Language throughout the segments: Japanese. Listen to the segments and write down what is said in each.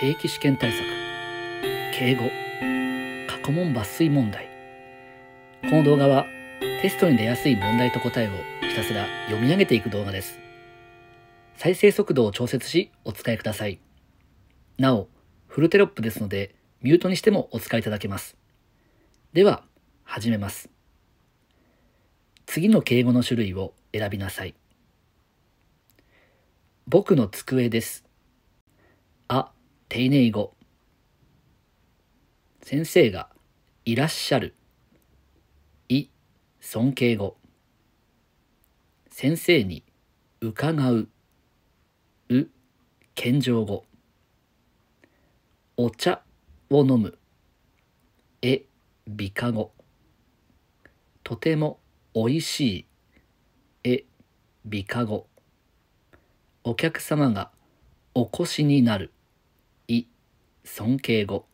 定期試験対策敬語過去問抜粋問題この動画はテストに出やすい問題と答えをひたすら読み上げていく動画です再生速度を調節しお使いくださいなおフルテロップですのでミュートにしてもお使いいただけますでは始めます次の敬語の種類を選びなさい僕の机です丁寧語先生がいらっしゃるい尊敬語先生に伺うう謙譲語お茶を飲むえ美化語とてもおいしいえ美化語お客様がお越しになる尊敬語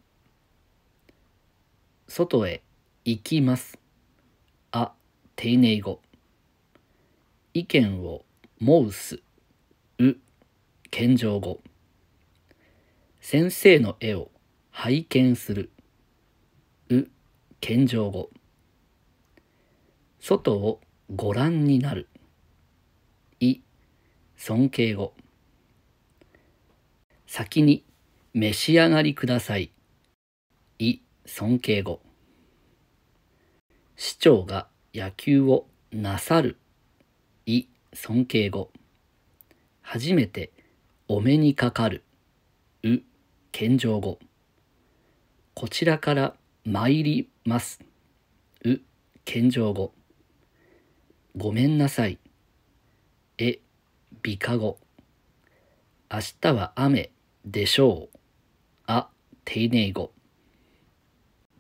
外へ行きますあ丁寧語意見を申すう謙譲語先生の絵を拝見するう謙譲語外をご覧になるい尊敬語先に召し上がりください。い、尊敬語。市長が野球をなさる。い、尊敬語。初めてお目にかかる。う、謙譲語。こちらから参ります。う、謙譲語。ごめんなさい。え、美化語。明日は雨でしょう。丁寧語。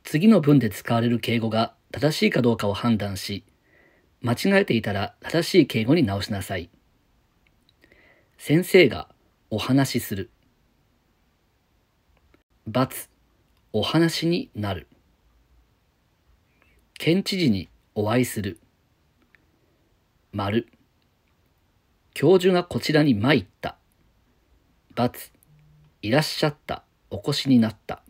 次の文で使われる敬語が正しいかどうかを判断し、間違えていたら正しい敬語に直しなさい。先生がお話しする。罰、お話になる。県知事にお会いする。丸、教授がこちらに参った。罰、いらっしゃった。お越しになった。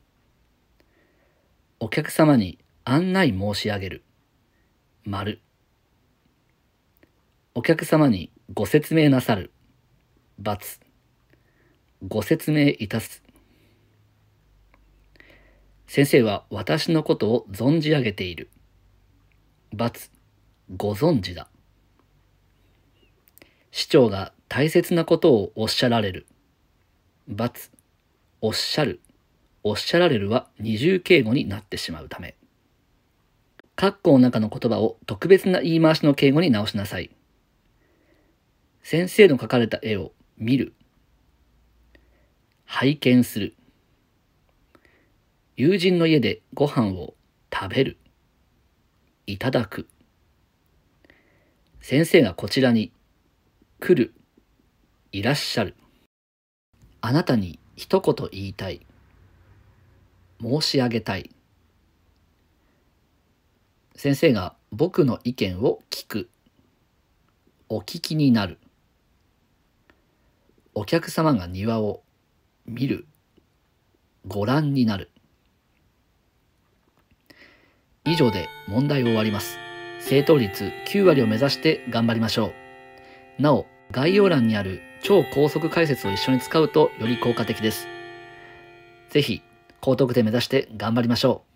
お客様に案内申し上げる。丸。お客様にご説明なさる。×。ご説明いたす。先生は私のことを存じ上げている。×。ご存知だ。市長が大切なことをおっしゃられる。×。おっしゃる、おっしゃられるは二重敬語になってしまうため。括弧の中の言葉を特別な言い回しの敬語に直しなさい。先生の描かれた絵を見る、拝見する、友人の家でご飯を食べる、いただく、先生がこちらに来る、いらっしゃる、あなたに一言言いたい申し上げたい先生が僕の意見を聞くお聞きになるお客様が庭を見るご覧になる以上で問題を終わります正答率9割を目指して頑張りましょうなお概要欄にある超高速解説を一緒に使うとより効果的です。ぜひ、高得点目指して頑張りましょう。